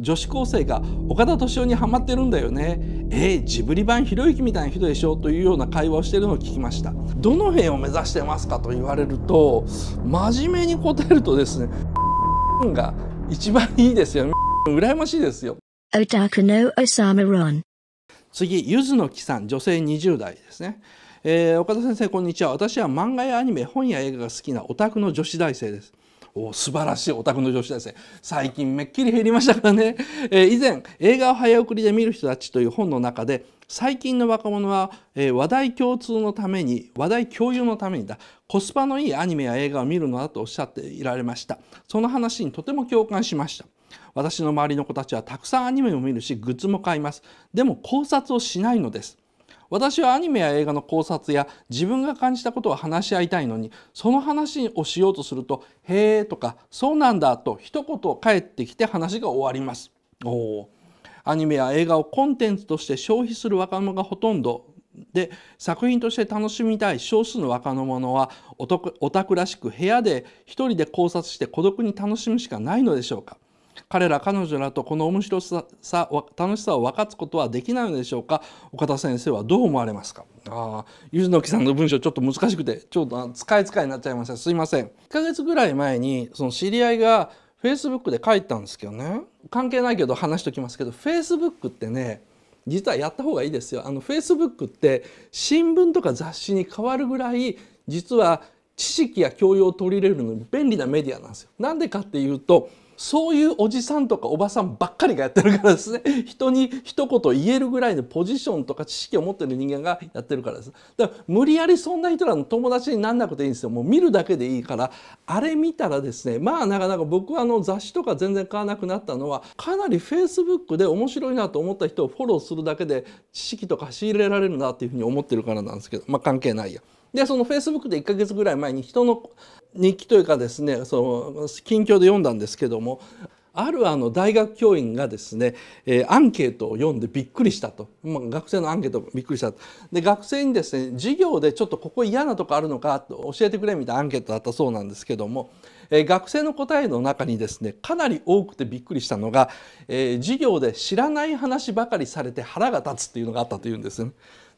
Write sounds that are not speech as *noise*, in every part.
女子高生が岡田敏夫にハマってるんだよねえー、ジブリ版ひろゆきみたいな人でしょというような会話をしてるのを聞きましたどの辺を目指してますかと言われると真面目に答えるとですね *laughs* が一番いいですよ羨ましいですよ次ゆずのきさん女性20代ですねえー、岡田先生こんにちは私は漫画やアニメ本や映画が好きなオタクの女子大生ですお素晴らしいお宅の女子大生最近めっきり減りましたからね、*laughs* えー、以前映画を早送りで見る人たちという本の中で最近の若者は、えー、話題共通のために話題共有のためにだコスパのいいアニメや映画を見るのだとおっしゃっていられましたその話にとても共感しました私の周りの子たちはたくさんアニメを見るしグッズも買いますでも考察をしないのです私はアニメや映画の考察や自分が感じたことを話し合いたいのにその話をしようとすると「へえ」とか「そうなんだ」と一言返ってきて話が終わります。おアニメや映画をコンテンツとして消費する若者がほとんどで作品として楽しみたい少数の若者はオタクらしく部屋で一人で考察して孤独に楽しむしかないのでしょうか彼ら彼女らとこの面白さ楽しさを分かつことはできないのでしょうか岡田先生はどう思われますかああ、柚木さんの文章ちょっと難しくてちょっと使い使いになっちゃいましたすいません1ヶ月ぐらい前にその知り合いがフェイスブックで書いたんですけどね関係ないけど話しておきますけどフェイスブックってね実はやった方がいいですよあの Facebook って新聞とか雑誌に変わるぐらい実は知識や教養を取り入れるのに便利なメディアなんですよ。なんでかっていうとそういうおじさんとかおばさんばっかりがやってるからですね *laughs* 人に一言言えるぐらいのポジションとか知識を持ってる人間がやってるからですだから無理やりそんな人らの友達になんなくていいんですよもう見るだけでいいからあれ見たらですねまあなかなか僕はあの雑誌とか全然買わなくなったのはかなりフェイスブックで面白いなと思った人をフォローするだけで知識とか仕入れられるなっていうふうに思ってるからなんですけどまあ関係ないや。でそのフェイスブックで1ヶ月ぐらい前に人の日記というかですねその近況で読んだんですけどもあるあの大学教員がですね、えー、アンケートを読んでびっくりしたと、まあ、学生のアンケートびっくりしたで学生にですね授業でちょっとここ嫌なとこあるのかと教えてくれみたいなアンケートだったそうなんですけども、えー、学生の答えの中にですねかなり多くてびっくりしたのが、えー、授業で知らない話ばかりされて腹が立つっていうのがあったというんですね。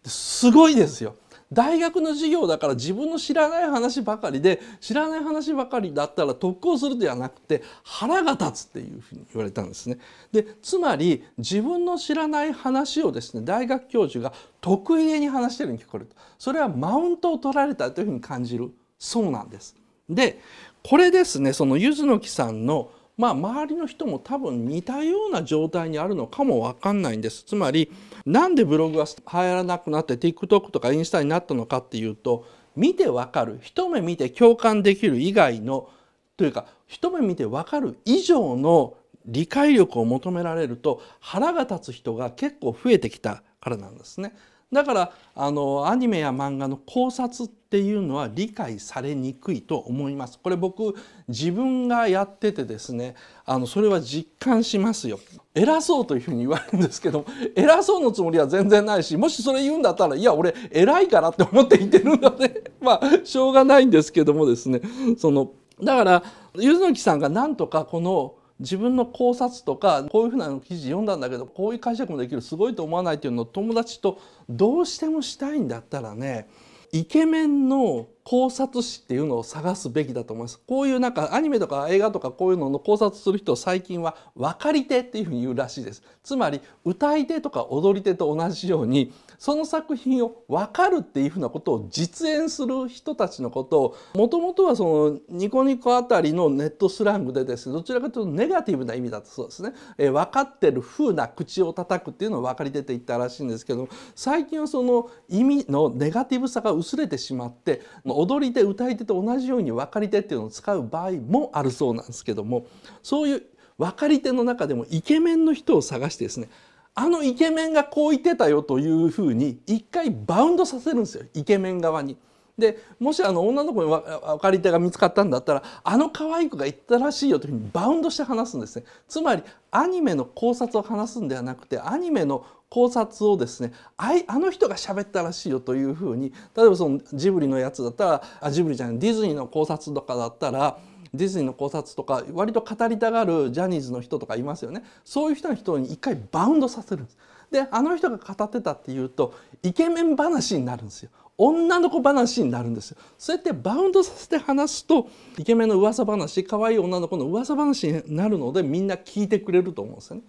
すごいですよ。大学の授業だから自分の知らない話ばかりで知らない話ばかりだったら特攻するではなくて腹が立つっていうふうに言われたんですね。でつまり自分の知らない話をですね大学教授が得意げに話してるに聞こえるとそれはマウントを取られたというふうに感じるそうなんです。でこれですねその柚木さんのまあ、周りの人も多分似たような状態にあるのかも分かんないんです。つまりなんでブログが流行らなくなって TikTok とかインスタになったのかっていうと見てわかる一目見て共感できる以外のというか一目見てわかる以上の理解力を求められると腹が立つ人が結構増えてきたからなんですね。だからあのアニメや漫画の考察っていうのは理解されにくいと思います。これ僕自分がやっててですねあのそれは実感しますよ。偉そうというふうに言われるんですけど偉そうのつもりは全然ないしもしそれ言うんだったらいや俺偉いからって思って言ってるので *laughs* まあしょうがないんですけどもですねそのだから柚木さんがなんとかこの自分の考察とかこういうふうな記事読んだんだけどこういう解釈もできるすごいと思わないっていうのを友達とどうしてもしたいんだったらねイケメンの考察誌っていうのを探すべきだと思います。こういうなんかアニメとか映画とかこういうのの考察する人最近は分かり手っていうふうに言うらしいです。つまり歌い手とか踊り手と同じようにその作品を分かるっていうふうなことを実演する人たちのことをもともとはそのニコニコあたりのネットスラングでですねどちらかというとネガティブな意味だったそうですね。え分かってる風な口を叩くっていうのを分かり手って言ったらしいんですけど最近はその意味のネガティブさが薄れてしまって踊り手歌い手と同じように分かり手っていうのを使う場合もあるそうなんですけどもそういう分かり手の中でもイケメンの人を探してですねあのイケメンがこう言ってたよというふうに一回バウンドさせるんですよイケメン側に。でもしあの女の子に分かり手が見つかったんだったらあの可愛い子が言ったらしいよというふうにバウンドして話すんですねつまりアニメの考察を話すんではなくてアニメの考察をですねああの人が喋ったらしいよというふうに例えばそのジブリのやつだったらあジブリじゃないディズニーの考察とかだったらディズニーの考察とか割と語りたがるジャニーズの人とかいますよねそういう人の人に一回バウンドさせるんです。であの人が語ってたっていうとイケメン話になるんですよ女の子話になるんですよそうやってバウンドさせて話すとイケメンの噂話可愛い女の子の噂話になるのでみんな聞いてくれると思うんですよね。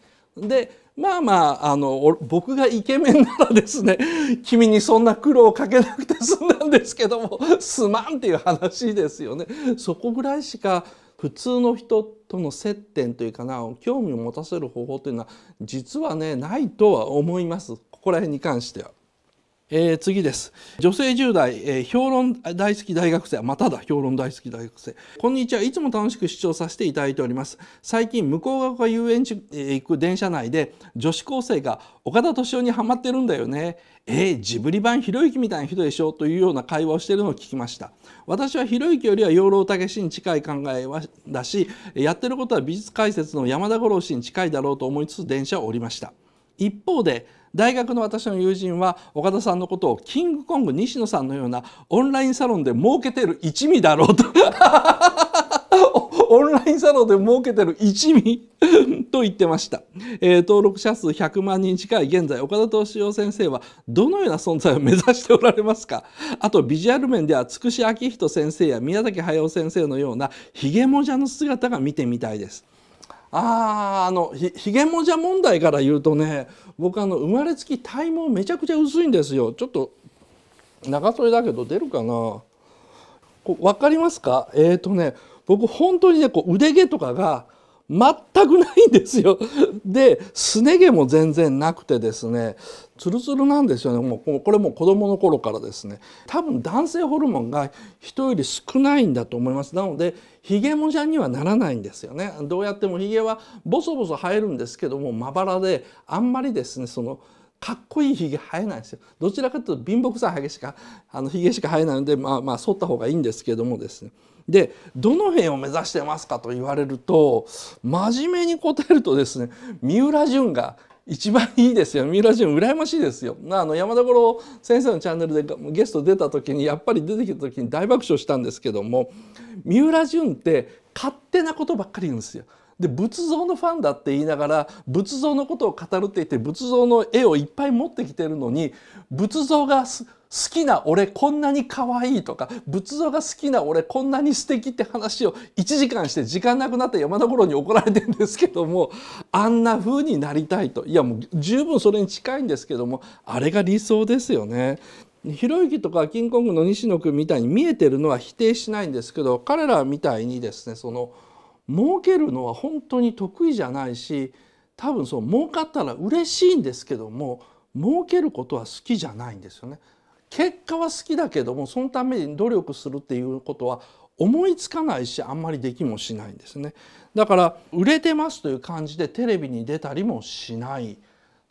でまあまああの僕がイケメンならですね君にそんな苦労をかけなくて済んだんですけどもすまんっていう話ですよね。そこぐらいしか普通の人との接点というかな興味を持たせる方法というのは実はねないとは思いますここら辺に関しては。えー、次です女性10代、えー、評論大好き大学生まただ評論大好き大学生こんにちはいつも楽しく視聴させていただいております最近向こう側が遊園地へ行く電車内で女子高生が岡田敏夫にハマってるんだよねえー、ジブリ版ひろゆきみたいな人でしょというような会話をしているのを聞きました私はひろゆきよりは養老孟司に近い考えはだしやってることは美術解説の山田五郎氏に近いだろうと思いつつ電車を降りました一方で大学の私の友人は岡田さんのことをキングコング西野さんのようなオンラインサロンで儲けてる一味だろうと *laughs* オンラインサロンで儲けてる一味 *laughs* と言ってました、えー、登録者数100万人近い現在岡田敏夫先生はどのような存在を目指しておられますかあとビジュアル面ではつくしあきひと先生や宮崎駿先生のようなひげもじゃの姿が見てみたいですああのひひげもじゃ問題から言うとね僕あの生まれつき体毛めちゃくちゃ薄いんですよちょっと長袖だけど出るかなこ分かりますかえっ、ー、とね僕本当にねこう腕毛とかが全くないんですよ。*laughs* で、すね毛も全然なくてですね、ツルツルなんですよね。もうこれも子供の頃からですね。多分男性ホルモンが人より少ないんだと思います。なので、ヒゲもじゃにはならないんですよね。どうやってもヒゲはボソボソ生えるんですけども、まばらで、あんまりですね、その、かっこいいヒ生えないんですよどちらかというと貧乏くさいひげしかあのヒしか生えないのでまあまあ剃った方がいいんですけどもですねでどの辺を目指してますかと言われると真面目に答えるとですね三浦淳が一番いいですよ三浦淳羨ましいですよあの山田五郎先生のチャンネルでゲスト出た時にやっぱり出てきた時に大爆笑したんですけども三浦淳って勝手なことばっかり言うんですよで仏像のファンだって言いながら仏像のことを語るって言って仏像の絵をいっぱい持ってきてるのに仏像が好きな俺こんなに可愛いとか仏像が好きな俺こんなに素敵って話を1時間して時間なくなって山田五郎に怒られてるんですけどもあんな風になりたいといやもう十分それに近いんですけどもあれが理想ですよね。ひろゆきとかキングコングの西野君みたいに見えてるのは否定しないんですけど彼らみたいにですねその儲けるのは本当に得意じゃないし多分そう儲かったら嬉しいんですけども儲けることは好きじゃないんですよね。結果は好きだけどもそのために努力するっていうことは思いつかないしあんまりできもしないんですねだから売れてますという感じでテレビに出たりもしない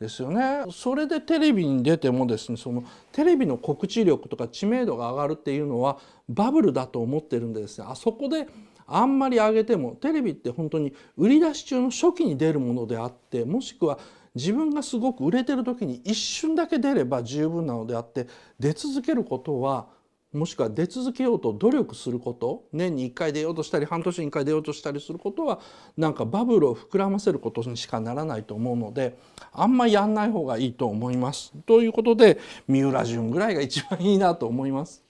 ですよねそれでテレビに出てもですねそのテレビの告知力とか知名度が上がるっていうのはバブルだと思ってるんですあそこであんまり上げてもテレビって本当に売り出し中の初期に出るものであってもしくは自分がすごく売れてる時に一瞬だけ出れば十分なのであって出続けることはもしくは出続けようと努力すること年に1回出ようとしたり半年に1回出ようとしたりすることはなんかバブルを膨らませることにしかならないと思うのであんまやんない方がいいと思います。ということで三浦潤ぐらいが一番いいなと思います。